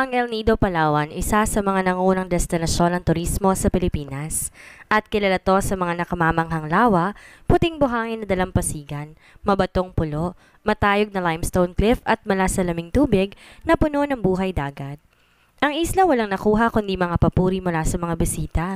Ang El Nido, Palawan, isa sa mga nangunang destinasyon ng turismo sa Pilipinas at kilala to sa mga nakamamanghang lawa, puting buhangin na dalampasigan, mabatong pulo, matayog na limestone cliff at malasalaming tubig na puno ng buhay dagat. Ang isla walang nakuha kundi mga papuri mula sa mga bisita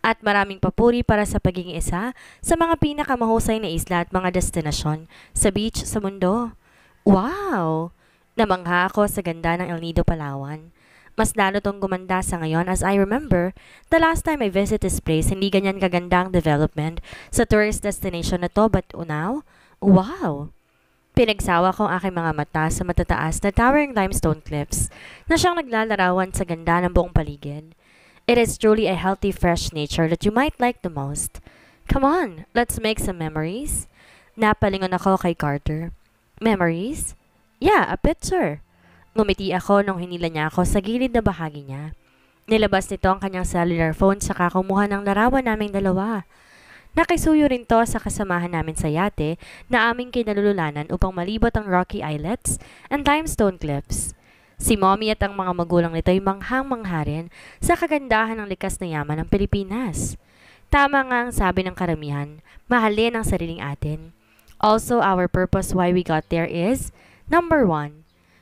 at maraming papuri para sa pagiging isa sa mga pinakamahusay na isla at mga destinasyon sa beach sa mundo. Wow! Namangha ako sa ganda ng El Nido, Palawan. Mas lalo tong gumanda sa ngayon as I remember, the last time I visit this place, hindi ganyan kaganda ang development sa tourist destination na to but unaw, wow! Pinagsawa ko ang aking mga mata sa matataas na towering limestone cliffs na siyang naglalarawan sa ganda ng buong paligid. It is truly a healthy, fresh nature that you might like the most. Come on, let's make some memories. Napalingon ako kay Carter. Memories? Yeah, a bit sir. Ngumiti ako nung hinila niya ako sa gilid na bahagi niya. Nilabas nito ang kanyang cellular phone sa kumuha ng larawan naming dalawa. Nakisuyo rin to sa kasamahan namin sa yate na aming kinalululanan upang malibot ang Rocky Islets and Limestone Cliffs. Si mommy at ang mga magulang nito ay manghang-mangha sa kagandahan ng likas na yaman ng Pilipinas. Tama nga ang sabi ng karamihan, mahalin ang sariling atin. Also, our purpose why we got there is Number 1.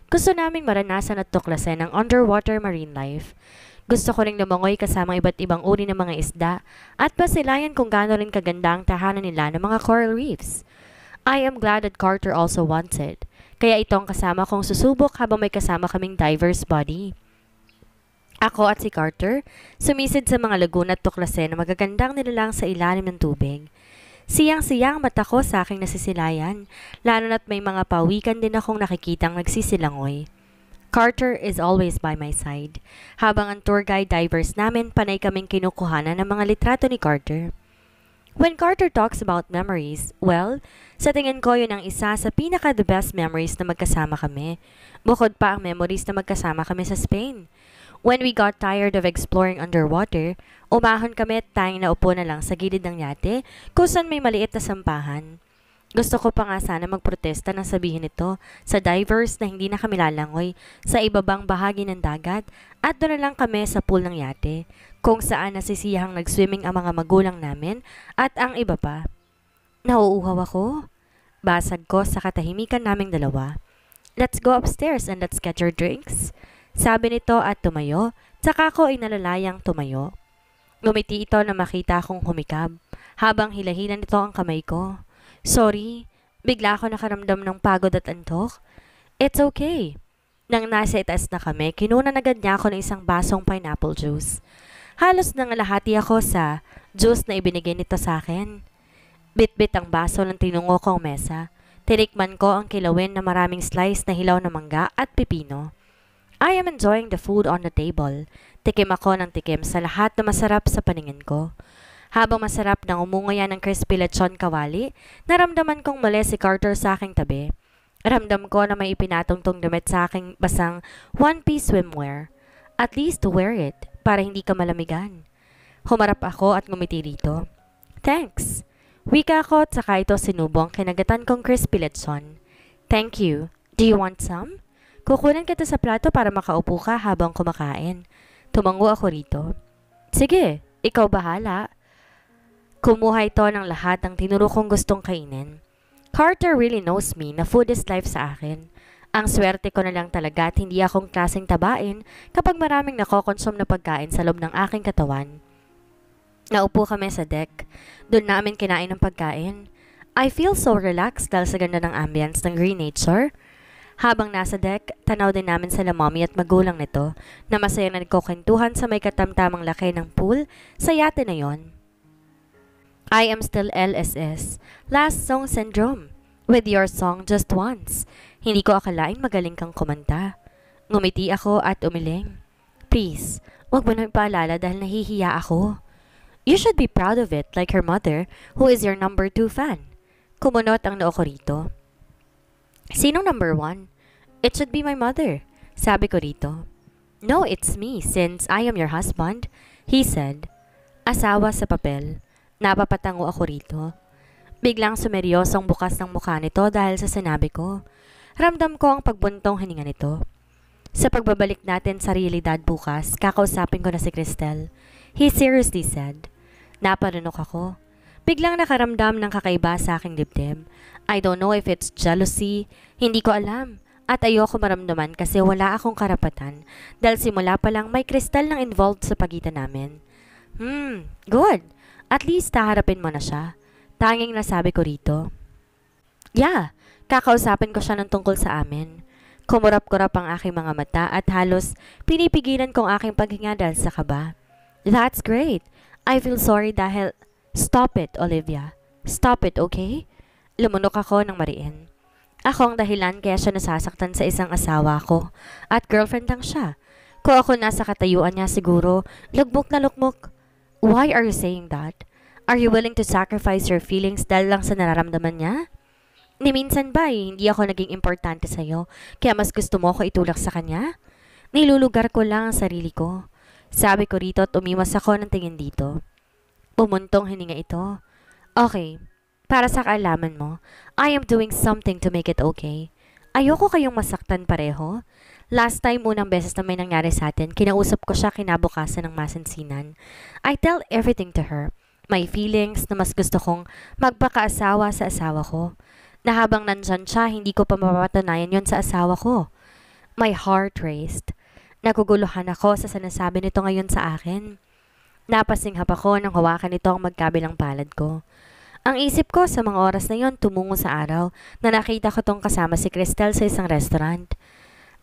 Gusto naming maranasan at tuklasin ang underwater marine life. Gusto ko ring lumangoy kasama iba't ibang uri ng mga isda at pasilayan kung gaano rin kaganda ang tahanan nila ng mga coral reefs. I am glad that Carter also wanted, kaya itong kasama kong susubok habang may kasama kaming diverse body. Ako at si Carter sumisid sa mga laguna at tuklasin na magagandang nilalang sa ilalim ng tubig. Siyang-siyang mata ko sa aking nasisilayan, lalo na't may mga pawikan din akong nakikitang nagsisilangoy. Carter is always by my side. Habang ang tour guide divers namin, panay kaming kinukuhanan ng mga litrato ni Carter. When Carter talks about memories, well, sa tingin ko yun ang isa sa pinaka-the best memories na magkasama kami. Bukod pa ang memories na magkasama kami sa Spain. When we got tired of exploring underwater, umahon kami at tayong naupo na lang sa gilid ng yate kung saan may maliit na sampahan. Gusto ko pa nga sana magprotesta na sabihin ito sa divers na hindi na kami lalangoy sa ibabang bahagi ng dagat at doon na lang kami sa pool ng yate kung saan nasisiyahang nag-swimming ang mga magulang namin at ang iba pa. Nauuhaw ako. Basag ko sa katahimikan naming dalawa. Let's go upstairs and let's get your drinks. Sabi nito at tumayo, tsaka ko ay nalalayang tumayo. Lumiti ito na makita kong humikab, habang hilahilan nito ang kamay ko. Sorry, bigla ako nakaramdam ng pagod at antok. It's okay. Nang nasa itaas na kami, kinuna na niya ako ng isang basong pineapple juice. Halos nangalahati ako sa juice na ibinigay nito sa akin. Bitbit -bit ang baso ng tinungo kong mesa. Tinikman ko ang kilawin na maraming slice na hilaw na mangga at pipino. I am enjoying the food on the table. Tikim ako ng tikim sa lahat na masarap sa paningin ko. Habang masarap nang umungaya ng crispy lechon kawali, naramdaman kong mali si Carter sa aking tabi. Ramdam ko na may ipinatungtong damit sa aking basang one-piece swimwear. At least to wear it, para hindi ka malamigan. Humarap ako at ngumiti rito. Thanks! Wika ko at saka ito sinubong kinagatan kong crispy lechon. Thank you. Do you want some? Kukunan kita sa plato para makaupo ka habang kumakain. Tumango ako rito. Sige, ikaw bahala. Kumuha ito ng lahat ng tinuro kong gustong kainin. Carter really knows me na food is life sa akin. Ang swerte ko na lang talaga at hindi akong klaseng tabain kapag maraming nakokonsume na pagkain sa loob ng aking katawan. Naupo kami sa deck. Doon namin kinain ng pagkain. I feel so relaxed dahil sa ganda ng ambience ng green nature. Habang nasa deck, tanaw din namin sila mommy at magulang nito na masaya na nagkukwentuhan sa may katamtamang laki ng pool sa yate na yon. I am still LSS, last song syndrome, with your song just once. Hindi ko akalain magaling kang kumanta. Ngumiti ako at umiling. Please, wag mo nang paalala dahil nahihiya ako. You should be proud of it like her mother who is your number two fan. Kumunot ang noo ko rito. Sino number one? It should be my mother, sabi ko rito. No, it's me since I am your husband, he said. Asawa sa papel. Napapatango ako rito. Biglang sumeryosong bukas ng mukha nito dahil sa sinabi ko. Ramdam ko ang pagbuntong hininga nito. Sa pagbabalik natin sa realidad bukas, kakausapin ko na si Cristel. He seriously said. Napanunok ako. Biglang nakaramdam ng kakaiba sa aking dibdib. I don't know if it's jealousy, hindi ko alam. At ayoko maramdaman kasi wala akong karapatan dahil simula pa lang may kristal lang involved sa pagitan namin. Hmm, good. At least taharapin mo na siya. Tanging nasabi ko rito. Yeah, kakausapin ko siya ng tungkol sa amin. Kumurap-kurap ang aking mga mata at halos pinipigilan kong aking paghinga dahil sa kaba. That's great. I feel sorry dahil... Stop it, Olivia. Stop it, okay? Lumunok ako ng Marien. Ako ang dahilan kaya siya nasasaktan sa isang asawa ko. At girlfriend lang siya. Kung ako nasa katayuan niya siguro, lugmok na lugmok. Why are you saying that? Are you willing to sacrifice your feelings dahil lang sa nararamdaman niya? Ni minsan ba eh, hindi ako naging importante sa'yo, kaya mas gusto mo ako itulak sa kanya? Nilulugar ko lang ang sarili ko. Sabi ko rito at umiwas ako ng tingin dito. Pumuntong hininga ito. Okay, para sa kaalaman mo, I am doing something to make it okay. Ayoko kayong masaktan pareho. Last time, unang beses na may nangyari sa atin, kinausap ko siya kinabukasan ng masinsinan. I tell everything to her. My feelings na mas gusto kong magpakaasawa sa asawa ko. Na habang nandyan siya, hindi ko pa mapapatunayan yon sa asawa ko. My heart raced. Naguguluhan ako sa sinasabi nito ngayon sa akin. Napasinghap ako nang hawakan ito ang magkabilang palad ko. Ang isip ko sa mga oras na yon tumungo sa araw na nakita ko tong kasama si Cristel sa isang restaurant.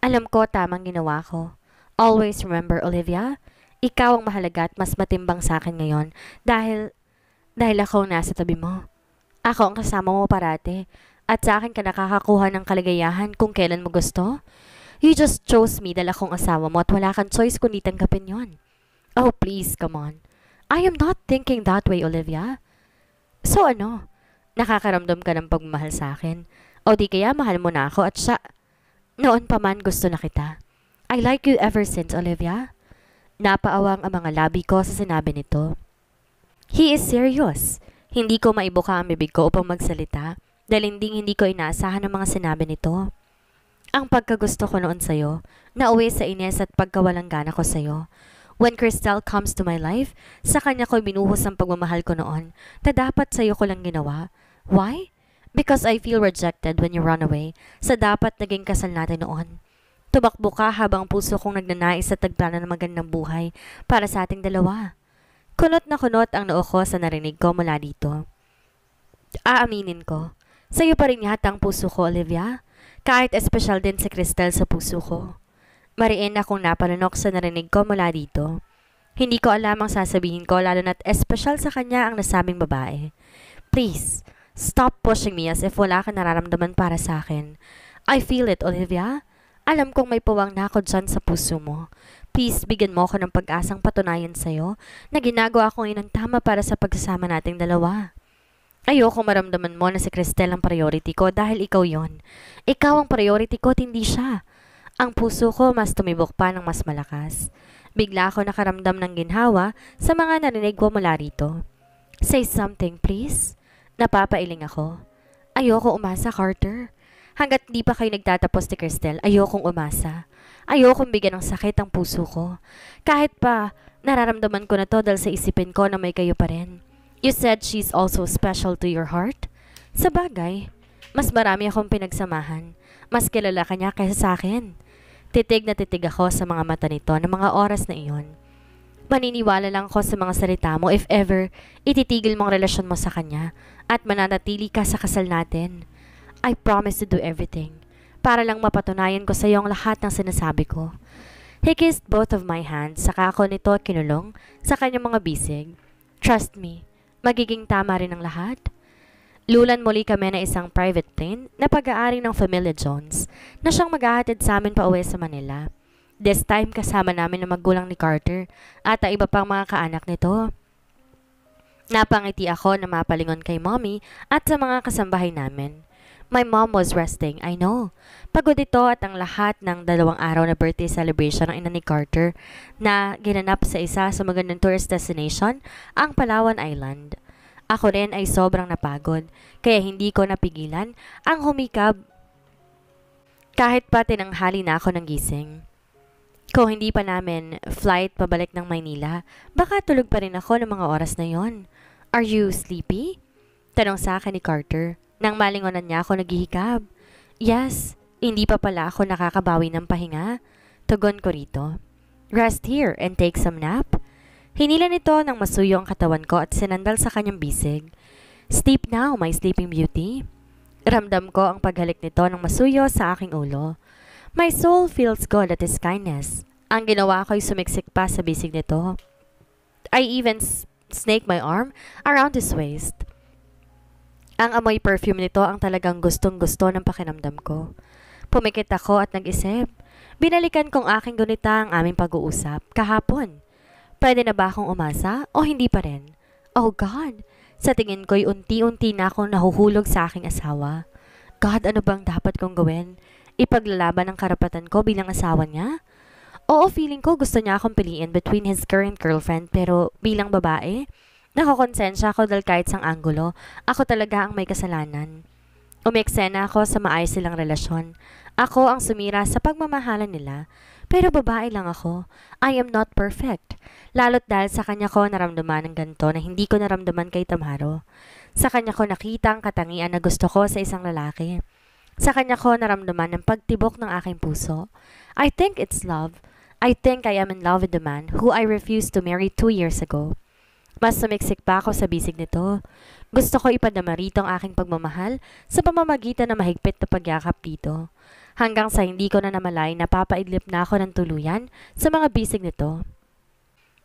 Alam ko tamang ginawa ko. Always remember, Olivia, ikaw ang mahalaga at mas matimbang sa akin ngayon dahil, dahil ako nasa tabi mo. Ako ang kasama mo parate at sa akin ka nakakakuha ng kaligayahan kung kailan mo gusto. You just chose me dahil akong asawa mo at wala kang choice kundi tanggapin yon. Oh, please, come on. I am not thinking that way, Olivia. So ano? Nakakaramdam ka ng pagmamahal sa akin. O di kaya mahal mo na ako at siya. Noon pa man gusto na kita. I like you ever since, Olivia. Napaawang ang mga labi ko sa sinabi nito. He is serious. Hindi ko maibuka ang bibig ko upang magsalita dahil hindi hindi ko inaasahan ang mga sinabi nito. Ang pagkagusto ko noon sa'yo, nauwi sa inis at pagkawalang gana ko sa'yo. When Cristel comes to my life, sa kanya ko binuhos ang pagmamahal ko noon na dapat sa'yo ko lang ginawa. Why? Because I feel rejected when you run away sa dapat naging kasal natin noon. Tumakbo ka habang puso kong nagnanais sa tagplano ng magandang buhay para sa ating dalawa. Kunot na kunot ang noo ko sa narinig ko mula dito. Aaminin ko, sa'yo pa rin yata ang puso ko, Olivia. Kahit espesyal din si Cristel sa puso ko. Mariin akong napalunok sa narinig ko mula dito. Hindi ko alam ang sasabihin ko lalo na't espesyal sa kanya ang nasabing babae. Please, stop pushing me as if wala kang nararamdaman para sa akin. I feel it, Olivia. Alam kong may puwang nakod dyan sa puso mo. Please, bigyan mo ako ng pag-asang patunayan sa'yo na ginagawa ko ngayon ang tama para sa pagsasama nating dalawa. Ayoko maramdaman mo na si Cristel ang priority ko dahil ikaw yon. Ikaw ang priority ko at hindi siya. Ang puso ko mas tumibok pa ng mas malakas. Bigla ako nakaramdam ng ginhawa sa mga narinig ko mula rito. Say something, please. Napapailing ako. Ayoko umasa, Carter. Hanggat di pa kayo nagtatapos ni Christelle, ayokong umasa. Ayokong bigyan ng sakit ang puso ko. Kahit pa, nararamdaman ko na to dahil sa isipin ko na may kayo pa rin. You said she's also special to your heart? Sa bagay, mas marami akong pinagsamahan. Mas kilala ka niya kaysa sa akin. Titig na titig ako sa mga mata nito ng mga oras na iyon. Maniniwala lang ako sa mga salita mo if ever ititigil mong relasyon mo sa kanya at mananatili ka sa kasal natin. I promise to do everything para lang mapatunayan ko sa iyo ang lahat ng sinasabi ko. He kissed both of my hands saka ako nito kinulong sa kanyang mga bisig. Trust me, magiging tama rin ang lahat. Lulan muli kami na isang private plane na pag-aari ng Familia Jones na siyang maghahatid sa amin pa uwi sa Manila. This time kasama namin ang magulang ni Carter at ang iba pang mga kaanak nito. Napangiti ako na mapalingon kay mommy at sa mga kasambahay namin. My mom was resting, I know. Pagod ito at ang lahat ng dalawang araw na birthday celebration ng ina ni Carter na ginanap sa isa sa magandang tourist destination, ang Palawan Island. Ako rin ay sobrang napagod, kaya hindi ko napigilan ang humikab kahit pa tinanghali na ako ng gising. Kung hindi pa namin flight pabalik ng Maynila, baka tulog pa rin ako ng mga oras na yon. Are you sleepy? Tanong sa akin ni Carter nang malingonan niya ako naghihikab. Yes, hindi pa pala ako nakakabawi ng pahinga. Tugon ko rito. Rest here and take some nap. Hinila nito ng masuyo ang katawan ko at sinandal sa kanyang bisig. Sleep now, my sleeping beauty. Ramdam ko ang paghalik nito ng masuyo sa aking ulo. My soul feels good at his kindness. Ang ginawa ko ay sumiksik pa sa bisig nito. I even snake my arm around his waist. Ang amoy perfume nito ang talagang gustong-gusto ng pakiramdam ko. Pumikit ako at nag-isip. Binalikan kong aking gunita ang aming pag-uusap kahapon Pwede na ba akong umasa o hindi pa rin? Oh God, sa tingin ko'y unti-unti na akong nahuhulog sa aking asawa. God, ano bang dapat kong gawin? Ipaglalaban ang karapatan ko bilang asawa niya? Oo, feeling ko gusto niya akong piliin between his current girlfriend pero bilang babae, nakakonsensya ako dahil kahit sang anggulo, ako talaga ang may kasalanan. Umeksena ako sa maayos silang relasyon. Ako ang sumira sa pagmamahalan nila. Pero babae lang ako. I am not perfect. Lalo't dahil sa kanya ko naramdaman ang ganito na hindi ko naramdaman kay Tamharo. Sa kanya ko nakita ang katangian na gusto ko sa isang lalaki. Sa kanya ko naramdaman ang pagtibok ng aking puso. I think it's love. I think I am in love with the man who I refused to marry two years ago. Mas sumiksik pa ako sa bisig nito. Gusto ko ipadama rito ang aking pagmamahal sa pamamagitan ng mahigpit na pagyakap dito. Hanggang sa hindi ko na namalay napapaidlip na ako ng tuluyan sa mga bisig nito.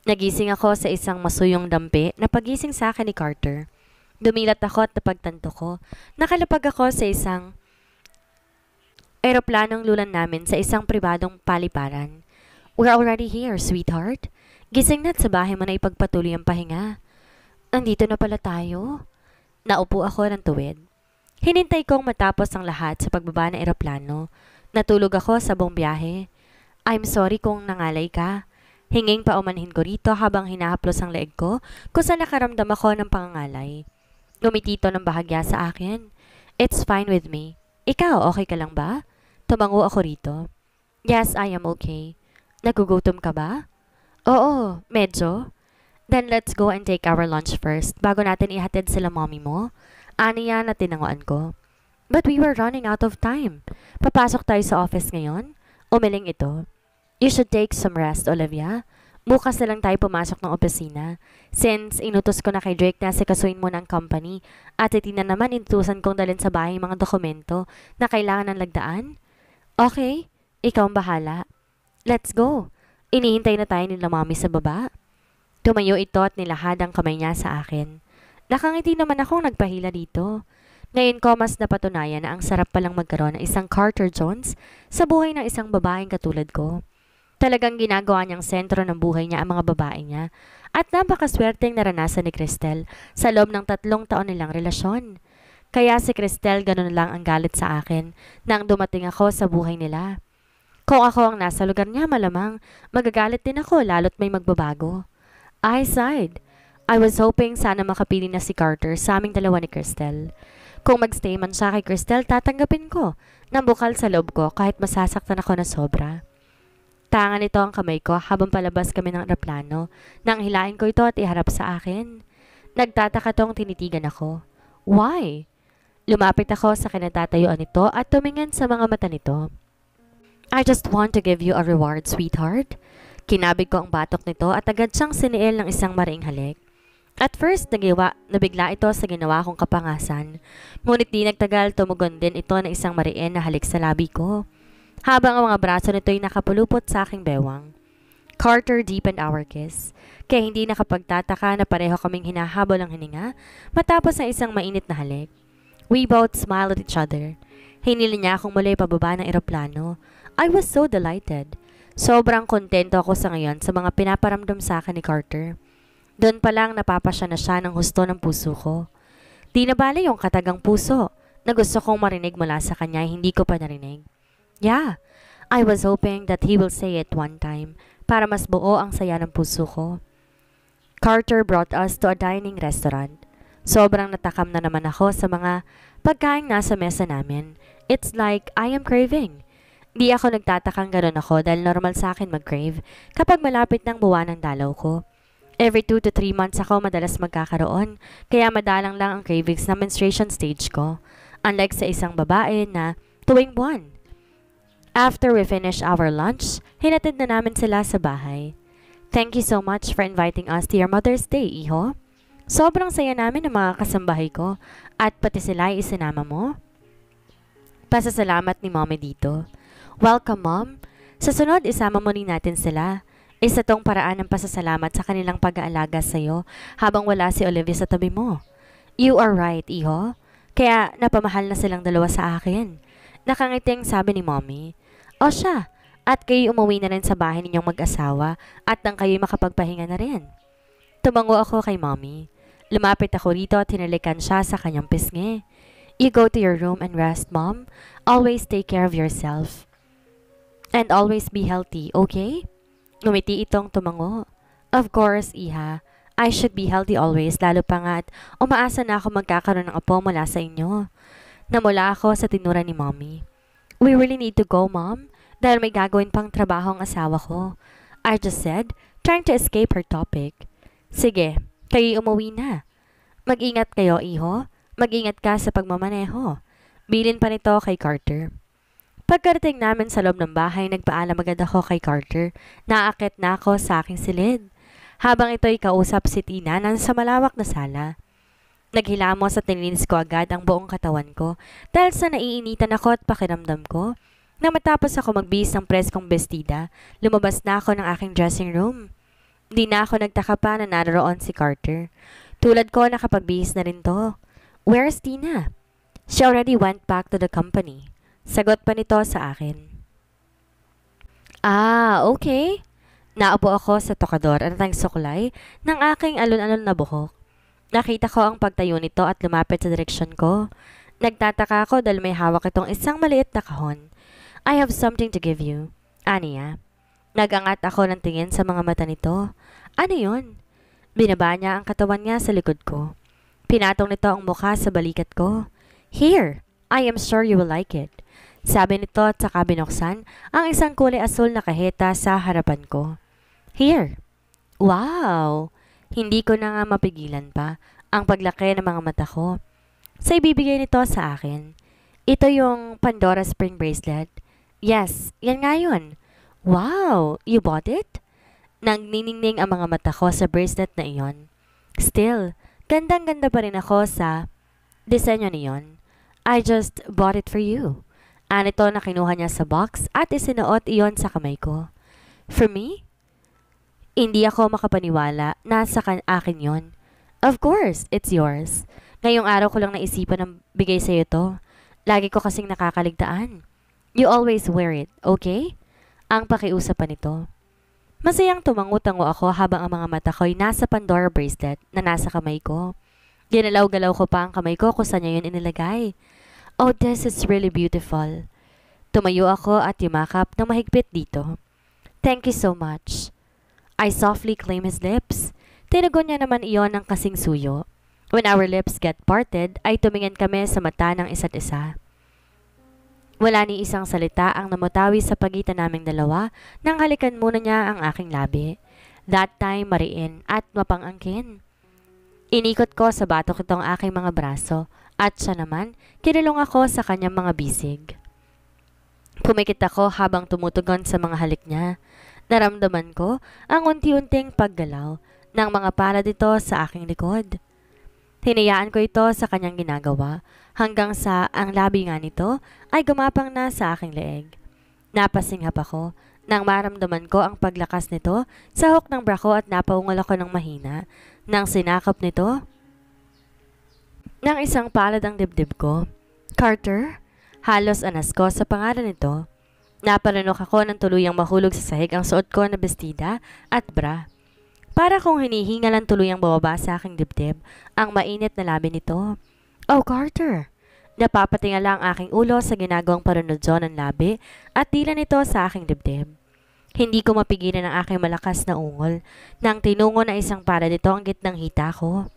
Nagising ako sa isang masuyong dampi na pagising sa akin ni Carter. Dumilat ako at napagtanto ko. Nakalapag ako sa isang eroplanong lulan namin sa isang pribadong paliparan. We're already here, sweetheart. Gising na't sa bahay mo na ipagpatuloy ang pahinga. Nandito na pala tayo. Naupo ako ng tuwid. Hinintay kong matapos ang lahat sa pagbaba ng eroplano. Natulog ako sa buong biyahe. I'm sorry kung nangalay ka. Hinging paumanhin ko rito habang hinahaplos ang leeg ko kung saan nakaramdam ako ng pangangalay. Numitito ng bahagya sa akin. It's fine with me. Ikaw, okay ka lang ba? Tumango ako rito. Yes, I am okay. Nagugutom ka ba? Oo, medyo. Then let's go and take our lunch first bago natin ihatid sila mommy mo. Aniya na tinangoan ko. But we were running out of time. Papasok tayo sa office ngayon? Umiling ito. You should take some rest, Olivia. Bukas na lang tayo pumasok ng opisina. Since inutos ko na kay Drake na sikasuin mo ng company, at iti na naman inutusan kong dalhin sa bahay mga dokumento na kailangan ng lagdaan. Okay, ikaw ang bahala. Let's go. Inihintay na tayo nila mami sa baba. Tumayo ito at nilahad ang kamay niya sa akin. Nakangiti naman akong nagpahila dito. Ngayon ko mas napatunayan na ang sarap palang magkaroon ng isang Carter Jones sa buhay ng isang babaeng katulad ko. Talagang ginagawa niyang sentro ng buhay niya ang mga babae niya. At napakaswerte napakaswerteng naranasan ni Cristel sa loob ng tatlong taon nilang relasyon. Kaya si Cristel ganun lang ang galit sa akin nang dumating ako sa buhay nila. Kung ako ang nasa lugar niya, malamang magagalit din ako lalo't may magbabago. I sighed. I was hoping sana makapili na si Carter sa aming dalawa ni Cristel. Kung magstay man siya kay Cristel, tatanggapin ko. Nang bukal sa loob ko kahit masasaktan ako na sobra. Tangan nito ang kamay ko habang palabas kami ng aeroplano. Nang hilain ko ito at iharap sa akin. Nagtataka tong tinitigan ako. Why? Lumapit ako sa kinatatayuan nito at tumingin sa mga mata nito. I just want to give you a reward, sweetheart. Kinabig ko ang batok nito at agad siyang siniil ng isang maring halik. At first, nagiwa, nabigla ito sa ginawa kong kapangasan. Ngunit di nagtagal, tumugon din ito ng isang mariin na halik sa labi ko habang ang mga braso nito'y nakapulupot sa aking bewang. Carter deepened our kiss, kaya hindi nakapagtataka na pareho kaming hinahabol ang hininga matapos ng isang mainit na halik. We both smiled at each other. Hinili niya akong muli pababa ng eroplano. I was so delighted. Sobrang kontento ako sa ngayon sa mga pinaparamdam sa akin ni Carter. Doon pa lang napapasya na siya ng husto ng puso ko. Di nabali yung katagang puso na gusto kong marinig mula sa kanya hindi ko pa narinig. Yeah, I was hoping that he will say it one time para mas buo ang saya ng puso ko. Carter brought us to a dining restaurant. Sobrang natakam na naman ako sa mga pagkain nasa mesa namin. It's like I am craving. Di ako nagtatakang ganun ako dahil normal sa akin mag-crave kapag malapit ng buwan ng dalaw ko. Every 2 to 3 months ako madalas magkakaroon, kaya madalang lang ang cravings na menstruation stage ko. Unlike sa isang babae na tuwing buwan. After we finished our lunch, hinatid na namin sila sa bahay. Thank you so much for inviting us to your Mother's Day, Iho. Sobrang saya namin ng mga kasambahay ko at pati sila ay isinama mo. Pasasalamat ni Mommy dito. Welcome, Mom. Sa sunod, isama mo rin natin sila. Isa tong paraan ng pasasalamat sa kanilang pag-aalaga sa'yo habang wala si Olivia sa tabi mo. You are right, Iho. Kaya napamahal na silang dalawa sa akin. Nakangiting sabi ni Mommy. O siya, at kayo umuwi na rin sa bahay ninyong mag-asawa at nang kayo'y makapagpahinga na rin. Tumango ako kay mommy. Lumapit ako rito at hinalikan siya sa kanyang pisngi. You go to your room and rest, mom. Always take care of yourself. And always be healthy, okay? Umiti itong tumango. Of course, iha. I should be healthy always, lalo pa nga at umaasa na ako magkakaroon ng apo mula sa inyo. Namula ako sa tinura ni mommy. We really need to go, Mom, dahil may gagawin pang trabaho ang asawa ko. I just said, trying to escape her topic. Sige, kayo umuwi na. Mag-ingat kayo, iho. Mag-ingat ka sa pagmamaneho. Bilin pa nito kay Carter. Pagkarating namin sa loob ng bahay, nagpaalam agad ako kay Carter. Naakit na ako sa aking silid. Habang ito'y kausap si Tina nang sa malawak na sala. Naghilamos at nilinis ko agad ang buong katawan ko dahil sa naiinitan ako at pakiramdam ko. Na matapos ako magbihis ng preskong bestida, lumabas na ako ng aking dressing room. Di na ako nagtaka pa na naroon si Carter. Tulad ko, nakapagbihis na rin to. Where's Tina? She already went back to the company. Sagot pa nito sa akin. Ah, okay. Naupo ako sa tokador at suklay ng aking alon-alon na buhok. Nakita ko ang pagtayo nito at lumapit sa direksyon ko. Nagtataka ako dahil may hawak itong isang maliit na kahon. I have something to give you. Aniya. Nagangat ako ng tingin sa mga mata nito. Ano yun? Binaba niya ang katawan niya sa likod ko. Pinatong nito ang mukha sa balikat ko. Here, I am sure you will like it. Sabi nito at saka binuksan ang isang kulay asul na kaheta sa harapan ko. Here. Wow! Hindi ko na nga mapigilan pa ang paglaki ng mga mata ko. Sa ibibigay nito sa akin. Ito yung Pandora Spring Bracelet. Yes, yan nga yun. Wow, you bought it? Nagniningning ang mga mata ko sa bracelet na iyon. Still, gandang-ganda pa rin ako sa disenyo niyon. I just bought it for you. Anito na kinuha niya sa box at isinuot iyon sa kamay ko. For me? Hindi ako makapaniwala. Nasa kan akin yon. Of course, it's yours. Ngayong araw ko lang naisipan ng bigay sa'yo to. Lagi ko kasing nakakaligtaan. You always wear it, okay? Ang pakiusapan nito. Masayang tumango ako habang ang mga mata ko'y nasa Pandora bracelet na nasa kamay ko. Ginalaw-galaw ko pa ang kamay ko kung saan niya yun inilagay. Oh, this is really beautiful. Tumayo ako at yumakap ng mahigpit dito. Thank you so much. I softly claim his lips. Tinagon niya naman iyon ng kasing suyo. When our lips get parted, ay tumingin kami sa mata ng isa't isa. Wala ni isang salita ang namutawi sa pagitan naming dalawa nang halikan muna niya ang aking labi. That time, mariin at mapangangkin. Inikot ko sa batok itong aking mga braso at siya naman, kinilong ako sa kanyang mga bisig. Pumikit ako habang tumutugon sa mga halik niya. Naramdaman ko ang unti-unting paggalaw ng mga pala dito sa aking likod. Hinayaan ko ito sa kanyang ginagawa hanggang sa ang labi nga nito ay gumapang na sa aking leeg. Napasinghap ako nang maramdaman ko ang paglakas nito sa hook ng brako at napaungal ako ng mahina nang sinakop nito ng isang palad ang dibdib ko. Carter, halos anas ko sa pangalan nito Naparanok ako ng tuluyang mahulog sa sahig ang suot ko na bestida at bra. Para kong hinihingal ang tuluyang bababa sa aking dibdib, ang mainit na labi nito. Oh, Carter! Napapatingala ang aking ulo sa ginagawang parunodso ng labi at dila nito sa aking dibdib. Hindi ko mapigilan ang aking malakas na ungol nang tinungo na isang para dito ang gitnang hita ko.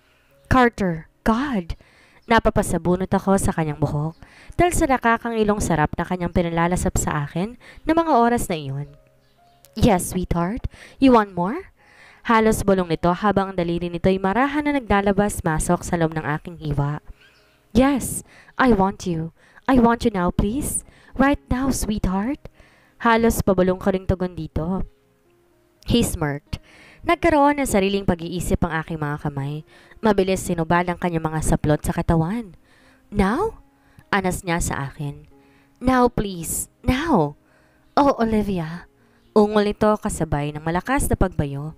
Carter! God! Napapasabunot ako sa kanyang buhok dahil sa nakakangilong sarap na kanyang pinalalasap sa akin ng mga oras na iyon. Yes, sweetheart. You want more? Halos bulong nito habang ang daliri nito'y marahan na naglalabas-masok sa loob ng aking hiwa. Yes, I want you. I want you now, please. Right now, sweetheart. Halos pabulong ko rin tugon dito. He smirked. Nagkaroon ng sariling pag-iisip ang aking mga kamay. Mabilis sinubad ang kanyang mga saplot sa katawan. Now? Anas niya sa akin. Now please, now! Oh, Olivia! Ungol nito kasabay ng malakas na pagbayo.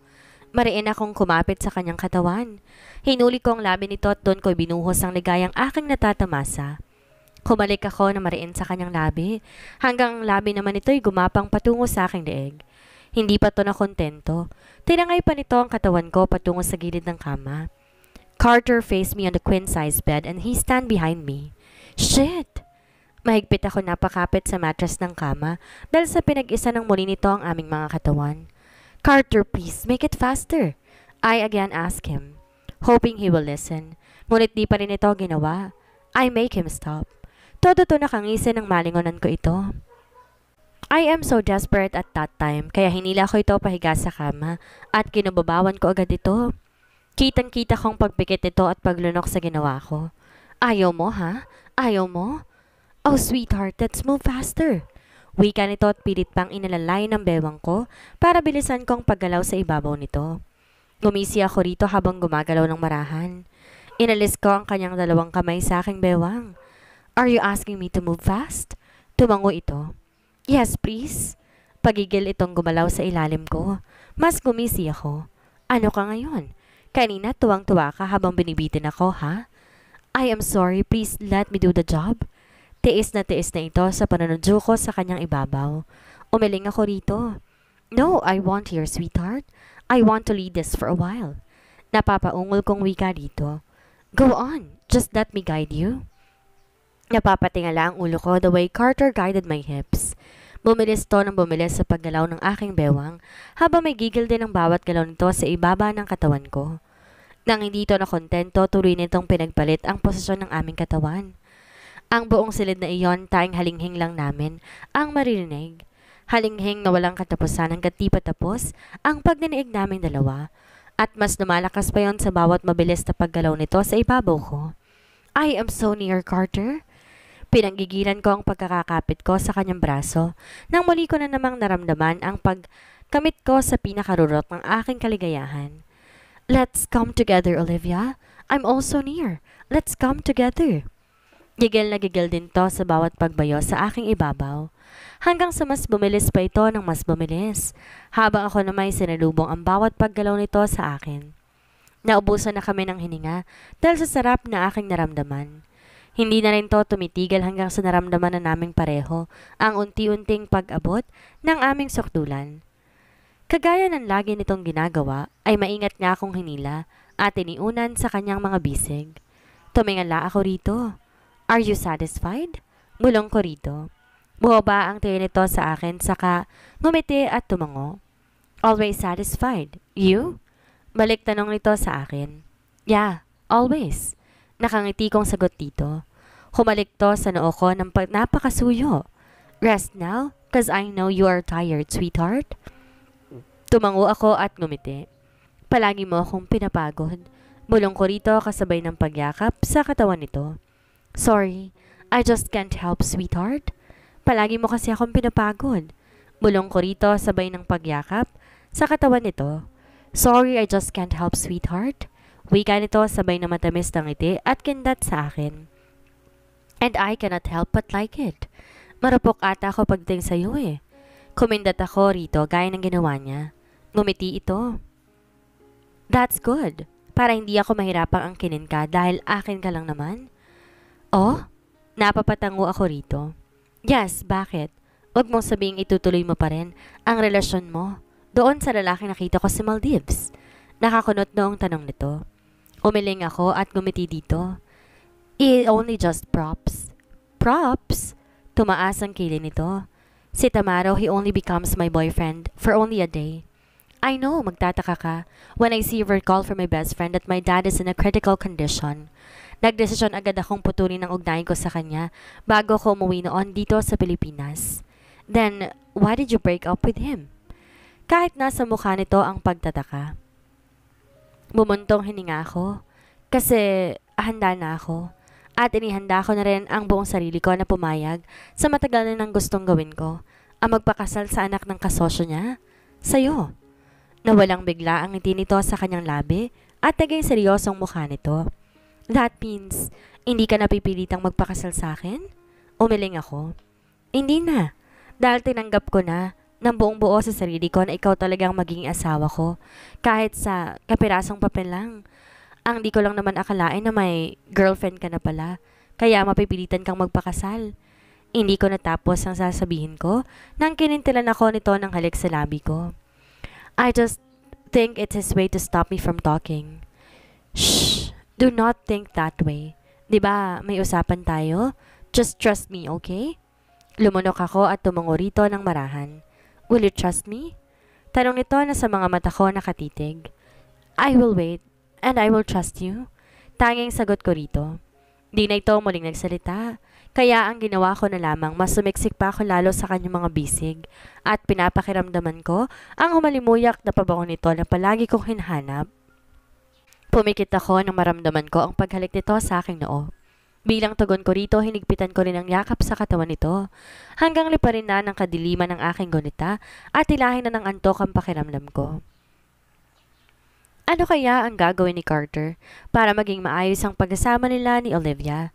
Mariin akong kumapit sa kanyang katawan. Hinuli ko ang labi nito at doon ko binuhos ang ligayang aking natatamasa. Kumalik ako na mariin sa kanyang labi, hanggang ang labi naman nito'y gumapang patungo sa aking leeg. Hindi pa to na kontento. Tinangay pa nito ang katawan ko patungo sa gilid ng kama. Carter faced me on the queen-size bed and he stand behind me. Shit! Mahigpit ako napakapit sa mattress ng kama dahil sa pinag-isa ng muli nito ang aming mga katawan. Carter, please, make it faster. I again ask him, hoping he will listen. Ngunit di pa rin ito ginawa. I make him stop. Todo to nakangisi ng malingonan ko ito. I am so desperate at that time, kaya hinila ko ito pahiga sa kama at kinubabawan ko agad ito. Kitang-kita kong pagpikit nito at paglunok sa ginawa ko. Ayaw mo ha? Ayaw mo? Oh, sweetheart, let's move faster. Wika nito at pilit pang inalalay ng bewang ko para bilisan kong paggalaw sa ibabaw nito. Gumisi ako rito habang gumagalaw ng marahan. Inalis ko ang kanyang dalawang kamay sa aking bewang. Are you asking me to move fast? Tumango ito. Yes, please. Pagigil itong gumalaw sa ilalim ko. Mas gumisi ako. Ano ka ngayon? Kanina tuwang-tuwa ka habang binibitin ako, ha? I am sorry, please let me do the job. Tiis na tiis na ito sa pananudyo ko sa kanyang ibabaw. Umiling ako rito. No, I want here, sweetheart. I want to lead this for a while. Napapaungol kong wika dito. Go on, just let me guide you. Napapatingala ang ulo ko the way Carter guided my hips. Bumilis to ng bumilis sa paggalaw ng aking bewang habang may gigil din ang bawat galaw nito sa ibaba ng katawan ko. Nang hindi ito nakontento, tuloy nitong pinagpalit ang posisyon ng aming katawan. Ang buong silid na iyon, taing halinghing lang namin ang maririnig. Halinghing na walang katapusan hanggat di patapos ang pagnaniig naming dalawa. At mas lumalakas pa yon sa bawat mabilis na paggalaw nito sa ibabaw ko. I am so near, Carter. Pinanggigilan ko ang pagkakakapit ko sa kanyang braso nang muli ko na namang naramdaman ang pagkamit ko sa pinakarurot ng aking kaligayahan. Let's come together, Olivia. I'm also near. Let's come together. Gigil na gigil din to sa bawat pagbayo sa aking ibabaw. Hanggang sa mas bumilis pa ito ng mas bumilis. Habang ako na may sinalubong ang bawat paggalaw nito sa akin. Naubusan na kami ng hininga dahil sa sarap na aking naramdaman. Hindi na rin to tumitigil hanggang sa naramdaman na naming pareho ang unti-unting pag-abot ng aming sukdulan. Kagaya ng lagi nitong ginagawa, ay maingat nga akong hinila at iniunan sa kanyang mga bisig. Tumingala ako rito. Are you satisfied? Mulong ko rito. Buhaba ang tingin nito sa akin saka ngumiti at tumango. Always satisfied. You? Balik tanong nito sa akin. Yeah, always. Nakangiti kong sagot dito. Humalik to sa noo ko ng napakasuyo. Rest now, cause I know you are tired, sweetheart. Tumango ako at ngumiti. Palagi mo akong pinapagod. Bulong ko rito kasabay ng pagyakap sa katawan nito. Sorry, I just can't help, sweetheart. Palagi mo kasi akong pinapagod. Bulong ko rito sabay ng pagyakap sa katawan nito. Sorry, I just can't help, sweetheart. Wika nito sabay na matamis ng ngiti at kindat sa akin. And I cannot help but like it. Marupok ata ako pagdating sa iyo eh. Kumindat ako rito gaya ng ginawa niya. Ngumiti ito. That's good. Para hindi ako mahirapang angkinin ka dahil akin ka lang naman. Oh? Napapatango ako rito. Yes, bakit? Huwag mong sabing itutuloy mo pa rin ang relasyon mo doon sa lalaki nakita ko sa si Maldives. Nakakunot noong tanong nito. Umiling ako at gumiti dito. It only just props. Props? Tumaas ang kilin nito. Si Tamaro, he only becomes my boyfriend for only a day. I know, magtataka ka, when I see a call from my best friend that my dad is in a critical condition. Nagdesisyon agad akong putulin ang ugnayan ko sa kanya bago ko umuwi noon dito sa Pilipinas. Then, why did you break up with him? Kahit nasa mukha nito ang pagtataka. Bumuntong hininga ko kasi handa na ako. At inihanda ko na rin ang buong sarili ko na pumayag sa matagal na ng gustong gawin ko, ang magpakasal sa anak ng kasosyo niya, sa'yo na walang bigla ang ngiti nito sa kanyang labi at tagay seryosong mukha nito. That means, hindi ka napipilitang magpakasal sa akin? Umiling ako. Hindi na, dahil tinanggap ko na ng buong buo sa sarili ko na ikaw talagang maging asawa ko, kahit sa kapirasong papel lang. Ang di ko lang naman akalain na may girlfriend ka na pala, kaya mapipilitan kang magpakasal. Hindi ko natapos ang sasabihin ko nang kinintilan ako nito ng halik sa labi ko. I just think it's his way to stop me from talking. Shh! Do not think that way. Di ba, may usapan tayo? Just trust me, okay? Lumunok ako at tumungo rito ng marahan. Will you trust me? Tanong nito na sa mga mata ko nakatitig. I will wait, and I will trust you. Tanging sagot ko rito. Di na ito muling nagsalita. Kaya ang ginawa ko na lamang, mas sumiksik pa ako lalo sa kanyang mga bisig. At pinapakiramdaman ko ang humalimuyak na pabango nito na palagi kong hinahanap. Pumikit ako nang maramdaman ko ang paghalik nito sa aking noo. Bilang tugon ko rito, hinigpitan ko rin ang yakap sa katawan nito. Hanggang liparin na ng kadiliman ang aking gunita at ilahin na ng antok ang pakiramdam ko. Ano kaya ang gagawin ni Carter para maging maayos ang pagkasama nila ni Olivia?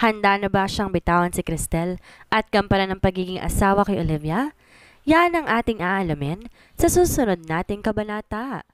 Handa na ba siyang bitawan si Cristel at kampana ng pagiging asawa kay Olivia? Yan ang ating aalamin sa susunod nating kabanata.